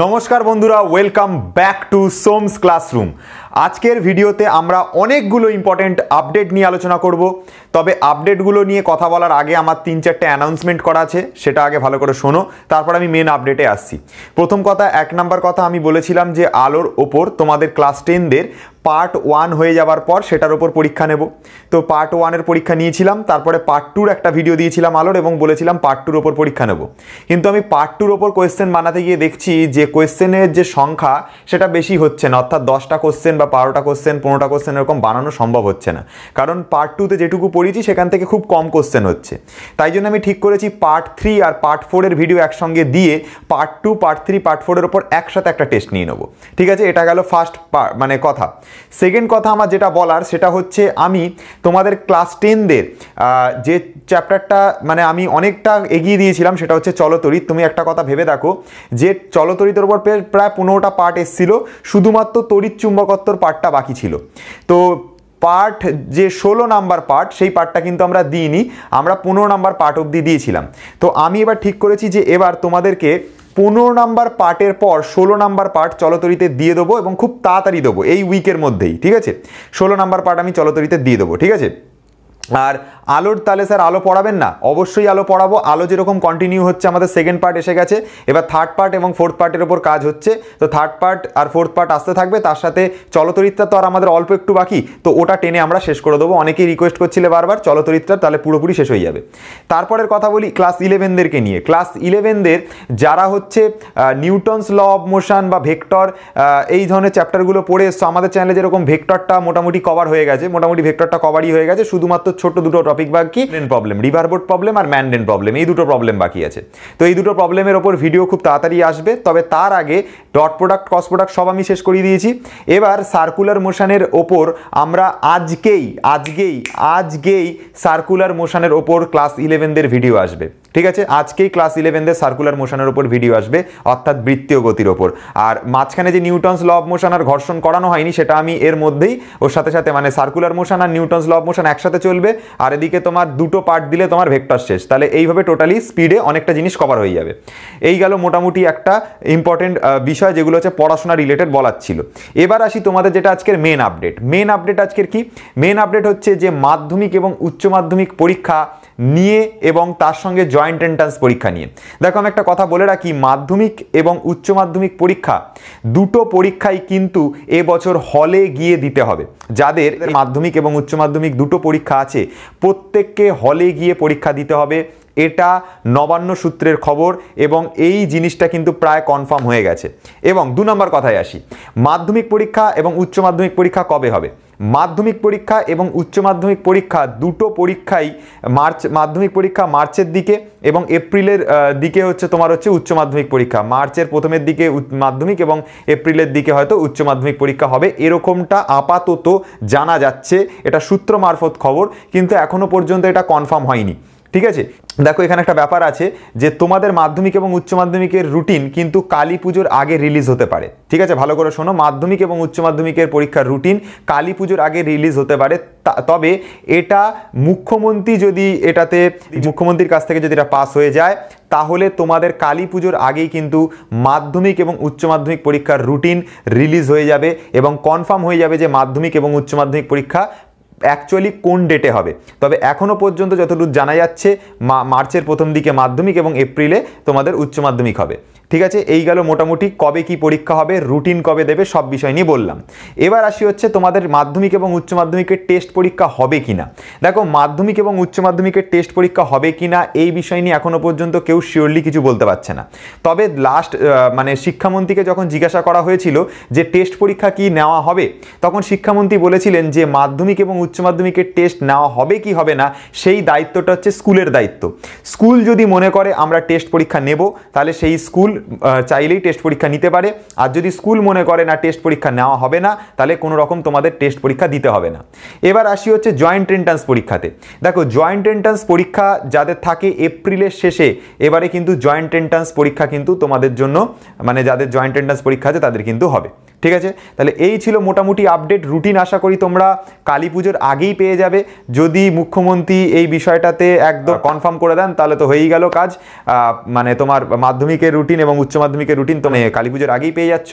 নমস্কার বন্ধুরা welcome back to Som's classroom আজকের ভিডিওতে আমরা অনেকগুলো ইম্পর্ট্যান্ট আপডেট নিয়ে আলোচনা করব তবে আপডেটগুলো নিয়ে কথা বলার আগে আমার তিন চারটে অ্যানাউন্সমেন্ট করা আছে সেটা আগে ভালো করে শোনো তারপর আমি মেন আপডেটে আসছি প্রথম কথা এক নাম্বার কথা আমি বলেছিলাম যে আলোর ওপর তোমাদের ক্লাস টেনদের পার্ট ওয়ান হয়ে যাওয়ার পর সেটার ওপর পরীক্ষা নেব তো পার্ট ওয়ানের পরীক্ষা নিয়েছিলাম তারপরে পার্ট টুর একটা ভিডিও দিয়েছিলাম আলোর এবং বলেছিলাম পার্ট টুর ওপর পরীক্ষা নেব কিন্তু আমি পার্ট টুর ওপর কোয়েশ্চেন বানাতে গিয়ে দেখছি যে কোয়েশ্চেনের যে সংখ্যা সেটা বেশি হচ্ছে না অর্থাৎ দশটা কোয়েশ্চেন বা বারোটা কোয়েশ্চেন পনেরোটা কোশ্চেন এরকম বানানো সম্ভব হচ্ছে না কারণ পার্ট টুতে যেটুকু পড়েছি সেখান থেকে খুব কম কোশ্চেন হচ্ছে তাই জন্য আমি ঠিক করেছি পার্ট থ্রি আর পার্ট ফোরের ভিডিও একসঙ্গে দিয়ে part two part three part ফোরের ওপর একসাথে একটা টেস্ট নিয়ে নেবো ঠিক আছে এটা গেল ফার্স্ট মানে কথা সেকেন্ড কথা আমার যেটা বলার সেটা হচ্ছে আমি তোমাদের ক্লাস টেনদের যে চ্যাপ্টারটা মানে আমি অনেকটা এগিয়ে দিয়েছিলাম সেটা হচ্ছে চলতরি তুমি একটা কথা ভেবে দেখো যে চলতরিতের উপর প্রায় পনেরোটা পার্ট এসছিল শুধুমাত্র তড়িৎ চুম্বকত্বর পার্টটা বাকি ছিল তো পার্ট যে ষোলো নাম্বার পার্ট সেই পার্টটা কিন্তু আমরা দিইনি আমরা পনেরো নাম্বার পার্ট অবধি দিয়েছিলাম তো আমি এবার ঠিক করেছি যে এবার তোমাদেরকে পনেরো নাম্বার পার্টের পর ষোলো নাম্বার পার্ট চলতরিতে দিয়ে দেবো এবং খুব তাড়াতাড়ি দেবো এই উইকের মধ্যেই ঠিক আছে ষোলো নাম্বার পার্ট আমি চলতরিতে দিয়ে দেবো ঠিক আছে আর আলোর তালে স্যার আলো পড়াবেন না অবশ্যই আলো পড়াবো আলো যেরকম কন্টিনিউ হচ্ছে আমাদের সেকেন্ড পার্ট এসে গেছে এবার থার্ড পার্ট এবং ফোর্থ পার্টের ওপর কাজ হচ্ছে তো থার্ড পার্ট আর ফোর্থ পার্ট আসতে থাকবে তার সাথে চলতরিত্রা তো আর আমাদের অল্প একটু বাকি তো ওটা টেনে আমরা শেষ করে দেবো অনেকেই রিকোয়েস্ট করছিলে বারবার চলতরিত্রা তাহলে পুরোপুরি শেষ হয়ে যাবে তারপরের কথা বলি ক্লাস ইলেভেনদেরকে নিয়ে ক্লাস ইলেভেনদের যারা হচ্ছে নিউটনস ল অফ মোশন বা ভেক্টর এই ধরনের চ্যাপ্টারগুলো পড়ে এসছো আমাদের চ্যানেলে যেরকম ভেক্টরটা মোটামুটি কভার হয়ে গেছে মোটামুটি ভেক্টরটা কভারই হয়ে গেছে শুধুমাত্র মাত্র দুটো টপিক বাকি প্রবলেম রিভার বোট প্রবলেম আর ম্যান্ডেন প্রবলেম এই দুটো প্রবলেম বাকি আছে তো এই দুটো প্রবলেমের ওপর ভিডিও খুব তাড়াতাড়ি আসবে তবে তার আগে ডট প্রোডাক্ট কস প্রোডাক্ট সব আমি শেষ করিয়ে দিয়েছি এবার সার্কুলার মোশনের ওপর আমরা আজকেই আজকেই আজকেই সার্কুলার মোশনের ওপর ক্লাস ইলেভেনদের ভিডিও আসবে ঠিক আছে আজকেই ক্লাস ইলেভেনদের সার্কুলার মোশনের ওপর ভিডিও আসবে অর্থাৎ বৃত্তীয় গতির ওপর আর মাঝখানে যে নিউটন্স লব মোশন আর ঘর্ষণ করানো হয়নি সেটা আমি এর মধ্যেই ওর সাথে সাথে মানে সার্কুলার মোশন আর নিউটন্স লব মোশন একসাথে চলবে আর এদিকে তোমার দুটো পার্ট দিলে তোমার ভেক্টর শেষ তাহলে এইভাবে টোটালি স্পিডে অনেকটা জিনিস কভার হয়ে যাবে এই গেল মোটামুটি একটা ইম্পর্টেন্ট বিষয় যেগুলো হচ্ছে পড়াশোনা রিলেটেড বলার ছিল এবার আসি তোমাদের যেটা আজকের মেন আপডেট মেন আপডেট আজকের কি মেন আপডেট হচ্ছে যে মাধ্যমিক এবং উচ্চ মাধ্যমিক পরীক্ষা নিয়ে এবং তার সঙ্গে জয়েন্ট এন্ট্রান্স পরীক্ষা নিয়ে দেখো আমি একটা কথা বলে রাখি মাধ্যমিক এবং উচ্চ মাধ্যমিক পরীক্ষা দুটো পরীক্ষাই কিন্তু এবছর হলে গিয়ে দিতে হবে যাদের মাধ্যমিক এবং উচ্চ মাধ্যমিক দুটো পরীক্ষা আছে প্রত্যেককে হলে গিয়ে পরীক্ষা দিতে হবে এটা নবান্ন সূত্রের খবর এবং এই জিনিসটা কিন্তু প্রায় কনফার্ম হয়ে গেছে এবং দু নম্বর কথায় আসি মাধ্যমিক পরীক্ষা এবং উচ্চ মাধ্যমিক পরীক্ষা কবে হবে মাধ্যমিক পরীক্ষা এবং উচ্চ মাধ্যমিক পরীক্ষা দুটো পরীক্ষাই মার্চ মাধ্যমিক পরীক্ষা মার্চের দিকে এবং এপ্রিলের দিকে হচ্ছে তোমার হচ্ছে উচ্চ মাধ্যমিক পরীক্ষা মার্চের প্রথমের দিকে মাধ্যমিক এবং এপ্রিলের দিকে হয়তো উচ্চ মাধ্যমিক পরীক্ষা হবে এরকমটা আপাতত জানা যাচ্ছে এটা সূত্র মারফত খবর কিন্তু এখনও পর্যন্ত এটা কনফার্ম হয়নি ঠিক আছে দেখো এখানে একটা ব্যাপার আছে যে তোমাদের মাধ্যমিক এবং উচ্চ মাধ্যমিকের রুটিন কিন্তু কালী পুজোর আগে রিলিজ হতে পারে ঠিক আছে ভালো করে শোনো মাধ্যমিক এবং উচ্চ মাধ্যমিকের পরীক্ষার রুটিন কালী পুজোর আগে রিলিজ হতে পারে তবে এটা মুখ্যমন্ত্রী যদি এটাতে মুখ্যমন্ত্রীর কাছ থেকে যদি এটা পাস হয়ে যায় তাহলে তোমাদের কালী পুজোর আগেই কিন্তু মাধ্যমিক এবং উচ্চ মাধ্যমিক পরীক্ষার রুটিন রিলিজ হয়ে যাবে এবং কনফার্ম হয়ে যাবে যে মাধ্যমিক এবং উচ্চ মাধ্যমিক পরীক্ষা অ্যাকচুয়ালি কোন ডেটে হবে তবে এখনও পর্যন্ত যতদূর জানা যাচ্ছে মার্চের প্রথম দিকে মাধ্যমিক এবং এপ্রিলে তোমাদের উচ্চ মাধ্যমিক হবে ঠিক আছে এই গেল মোটামুটি কবে কি পরীক্ষা হবে রুটিন কবে দেবে সব বিষয় নিয়ে বললাম এবার আসি হচ্ছে তোমাদের মাধ্যমিক এবং উচ্চ মাধ্যমিকের টেস্ট পরীক্ষা হবে কি না দেখো মাধ্যমিক এবং উচ্চ মাধ্যমিকের টেস্ট পরীক্ষা হবে কি না এই বিষয় নিয়ে এখনও পর্যন্ত কেউ শিওরলি কিছু বলতে পারছে না তবে লাস্ট মানে শিক্ষামন্ত্রীকে যখন জিজ্ঞাসা করা হয়েছিল যে টেস্ট পরীক্ষা কি নেওয়া হবে তখন শিক্ষামন্ত্রী বলেছিলেন যে মাধ্যমিক এবং উচ্চ উচ্চ মাধ্যমিকের টেস্ট নেওয়া হবে কি হবে না সেই দায়িত্বটা হচ্ছে স্কুলের দায়িত্ব স্কুল যদি মনে করে আমরা টেস্ট পরীক্ষা নেব তাহলে সেই স্কুল চাইলেই টেস্ট পরীক্ষা নিতে পারে আর যদি স্কুল মনে করে না টেস্ট পরীক্ষা নেওয়া হবে না তাহলে কোনো রকম তোমাদের টেস্ট পরীক্ষা দিতে হবে না এবার আসি হচ্ছে জয়েন্ট এন্ট্রান্স পরীক্ষাতে দেখো জয়েন্ট এন্ট্রান্স পরীক্ষা যাদের থাকে এপ্রিলের শেষে এবারে কিন্তু জয়েন্ট এন্ট্রান্স পরীক্ষা কিন্তু তোমাদের জন্য মানে যাদের জয়েন্ট এন্ট্রান্স পরীক্ষা আছে তাদের কিন্তু হবে ঠিক আছে তাহলে এই ছিল মোটামুটি আপডেট রুটিন আশা করি তোমরা কালী পুজোর আগেই পেয়ে যাবে যদি মুখ্যমন্ত্রী এই বিষয়টাতে একদম কনফার্ম করে দেন তাহলে তো হয়েই গেল কাজ মানে তোমার মাধ্যমিকের রুটিন এবং উচ্চ মাধ্যমিকের রুটিন তুমি হ্যাঁ। কালী পুজোর আগেই পেয়ে যাচ্ছ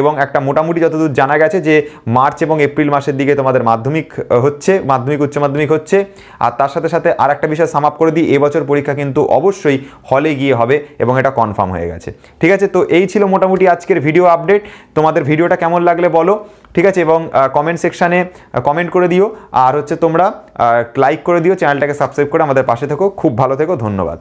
এবং একটা মোটামুটি যতদূর জানা গেছে যে মার্চ এবং এপ্রিল মাসের দিকে তোমাদের মাধ্যমিক হচ্ছে মাধ্যমিক উচ্চ মাধ্যমিক হচ্ছে আর তার সাথে সাথে আর একটা বিষয় সাম করে দিই এবছর পরীক্ষা কিন্তু অবশ্যই হলে গিয়ে হবে এবং এটা কনফার্ম হয়ে গেছে ঠিক আছে তো এই ছিল মোটামুটি আজকের ভিডিও আপডেট তোমাদের ভিডিওটা কেমন লাগলে বলো ঠিক আছে এবং কমেন্ট সেকশানে কমেন্ট করে দিও আর হচ্ছে তোমরা লাইক করে দিও চ্যানেলটাকে সাবস্ক্রাইব করে আমাদের পাশে থেকো খুব ভালো থেকো ধন্যবাদ